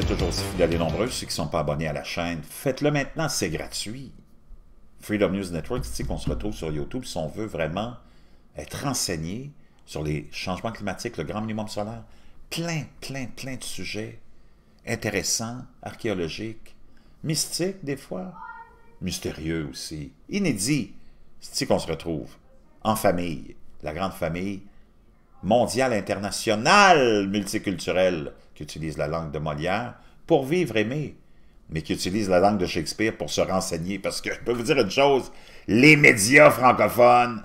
toujours aussi fidèles et nombreux. Ceux qui ne sont pas abonnés à la chaîne, faites-le maintenant, c'est gratuit. Freedom News Network, c'est qu'on se retrouve sur YouTube si on veut vraiment être renseigné sur les changements climatiques, le grand minimum solaire. Plein, plein, plein de sujets intéressants, archéologiques, mystiques des fois, mystérieux aussi, inédits. C'est qu'on se retrouve en famille, la grande famille mondial international multiculturel qui utilise la langue de Molière pour vivre, aimer, mais qui utilise la langue de Shakespeare pour se renseigner. Parce que je peux vous dire une chose, les médias francophones,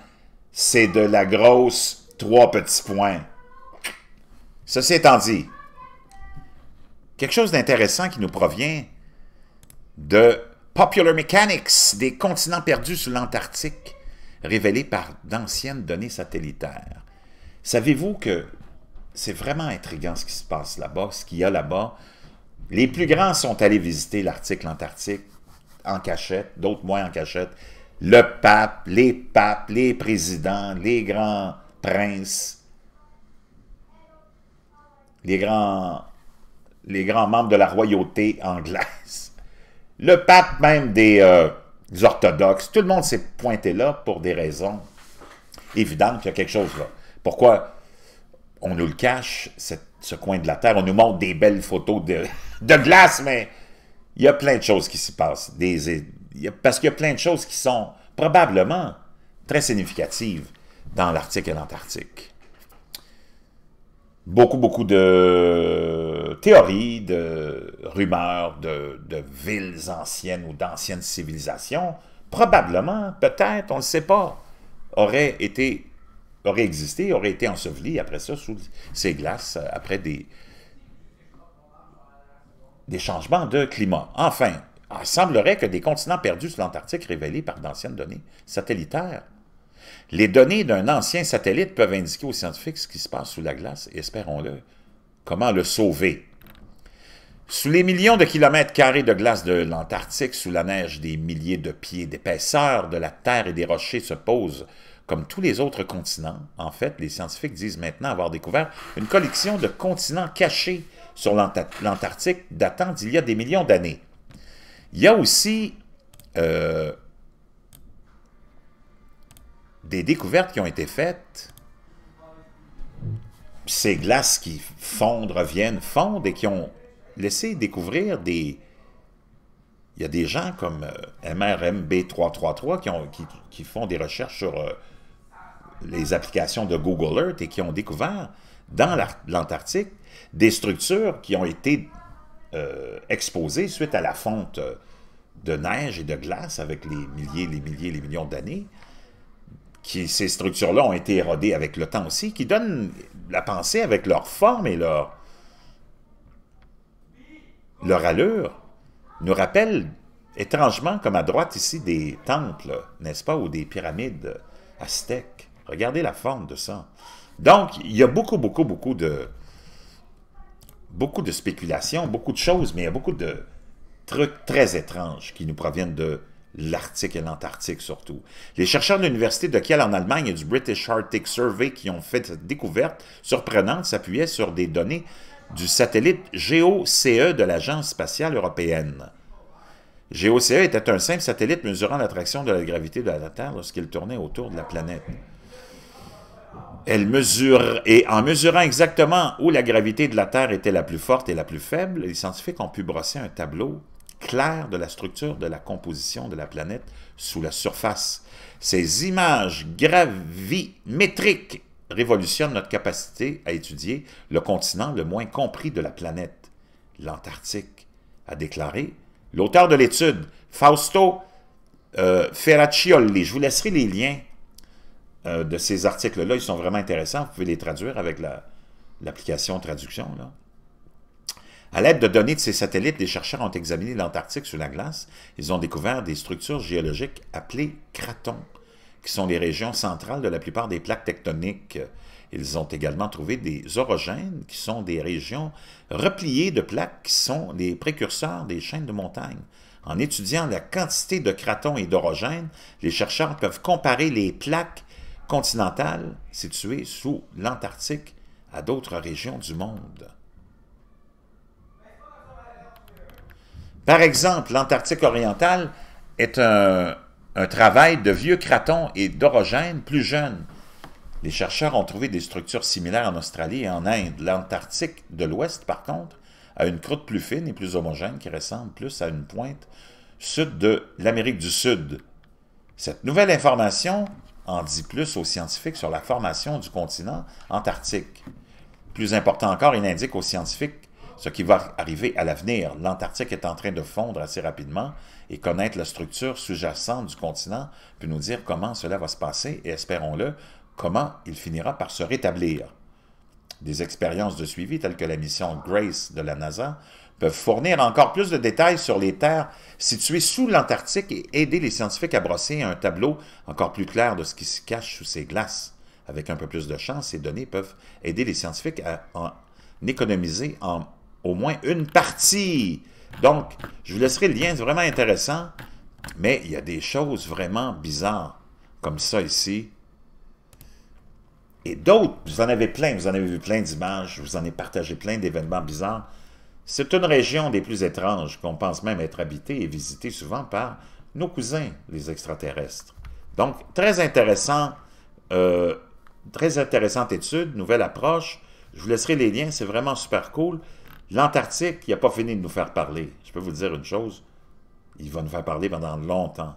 c'est de la grosse trois petits points. Ceci étant dit, quelque chose d'intéressant qui nous provient de Popular Mechanics, des continents perdus sous l'Antarctique, révélés par d'anciennes données satellitaires. Savez-vous que c'est vraiment intriguant ce qui se passe là-bas, ce qu'il y a là-bas. Les plus grands sont allés visiter l'article l'Antarctique, en cachette, d'autres moins en cachette. Le pape, les papes, les présidents, les grands princes, les grands, membres de la royauté anglaise, le pape même des, euh, des orthodoxes, tout le monde s'est pointé là pour des raisons évidentes qu'il y a quelque chose là. Pourquoi on nous le cache, ce coin de la Terre? On nous montre des belles photos de, glace, mais il y a plein de choses qui se passent. parce qu'il y a plein de choses qui sont probablement très significatives dans l'Arctique et l'Antarctique. Beaucoup, beaucoup de théories, de rumeurs, de, villes anciennes ou d'anciennes civilisations, probablement, peut-être, on ne sait pas, auraient été aurait existé, aurait été enseveli après ça sous ces glaces, euh, après des, des changements de climat. Enfin, ah, il semblerait que des continents perdus sur l'Antarctique révélés par d'anciennes données satellitaires. Les données d'un ancien satellite peuvent indiquer aux scientifiques ce qui se passe sous la glace, et espérons-le, comment le sauver. Sous les millions de kilomètres carrés de glace de l'Antarctique, sous la neige des milliers de pieds d'épaisseur de la Terre et des rochers se posent, comme tous les autres continents, en fait, les scientifiques disent maintenant avoir découvert une collection de continents cachés sur l'Antarctique datant d'il y a des millions d'années. Il y a aussi euh, des découvertes qui ont été faites. Ces glaces qui fondent, reviennent, fondent et qui ont laissé découvrir des... Il y a des gens comme euh, MRMB333 qui, qui, font des recherches sur... Euh, les applications de Google Earth et qui ont découvert dans l'Antarctique des structures qui ont été euh, exposées suite à la fonte euh, de neige et de glace avec les milliers, les milliers, les millions d'années. Qui, ces structures-là ont été érodées avec le temps aussi, qui donnent la pensée avec leur forme et leur, leur allure, nous rappellent étrangement, comme à droite ici, des temples, n'est-ce pas, ou des pyramides aztèques. Regardez la forme de ça. Donc, il y a beaucoup, beaucoup, beaucoup de... Beaucoup de spéculations, beaucoup de choses, mais il y a beaucoup de trucs très étranges qui nous proviennent de l'Arctique et l'Antarctique surtout. Les chercheurs de l'Université de Kiel en Allemagne et du British Arctic Survey qui ont fait cette découverte surprenante s'appuyaient sur des données du satellite GOCE de l'Agence spatiale européenne. GOCE était un simple satellite mesurant l'attraction de la gravité de la Terre lorsqu'il tournait autour de la planète elle mesure, et en mesurant exactement où la gravité de la Terre était la plus forte et la plus faible, les scientifiques ont pu brosser un tableau clair de la structure de la composition de la planète sous la surface. Ces images gravimétriques révolutionnent notre capacité à étudier le continent le moins compris de la planète, l'Antarctique, a déclaré l'auteur de l'étude, Fausto euh, Ferraccioli. Je vous laisserai les liens euh, de ces articles-là, ils sont vraiment intéressants. Vous pouvez les traduire avec l'application traduction. Là. À l'aide de données de ces satellites, les chercheurs ont examiné l'Antarctique sous la glace. Ils ont découvert des structures géologiques appelées cratons, qui sont les régions centrales de la plupart des plaques tectoniques. Ils ont également trouvé des orogènes, qui sont des régions repliées de plaques qui sont les précurseurs des chaînes de montagne. En étudiant la quantité de cratons et d'orogènes, les chercheurs peuvent comparer les plaques continentale située sous l'Antarctique à d'autres régions du monde. Par exemple, l'Antarctique orientale est un, travail de vieux cratons et d'orogènes plus jeunes. Les chercheurs ont trouvé des structures similaires en Australie et en Inde. L'Antarctique de l'Ouest, par contre, a une croûte plus fine et plus homogène qui ressemble plus à une pointe sud de l'Amérique du Sud. Cette nouvelle information en dit plus aux scientifiques sur la formation du continent antarctique. Plus important encore, il indique aux scientifiques ce qui va arriver à l'avenir. L'Antarctique est en train de fondre assez rapidement et connaître la structure sous-jacente du continent peut nous dire comment cela va se passer et, espérons-le, comment il finira par se rétablir. Des expériences de suivi telles que la mission GRACE de la NASA peuvent fournir encore plus de détails sur les terres situées sous l'Antarctique et aider les scientifiques à brosser un tableau encore plus clair de ce qui se cache sous ces glaces. Avec un peu plus de chance, ces données peuvent aider les scientifiques à en économiser en au moins une partie. Donc, je vous laisserai le lien, c'est vraiment intéressant, mais il y a des choses vraiment bizarres comme ça ici. Et d'autres, vous en avez plein, vous en avez vu plein d'images, vous en avez partagé plein d'événements bizarres. C'est une région des plus étranges qu'on pense même être habitée et visitée souvent par nos cousins, les extraterrestres. Donc, très intéressant, euh, très intéressante étude, nouvelle approche. Je vous laisserai les liens, c'est vraiment super cool. L'Antarctique, il n'a pas fini de nous faire parler. Je peux vous dire une chose, il va nous faire parler pendant longtemps.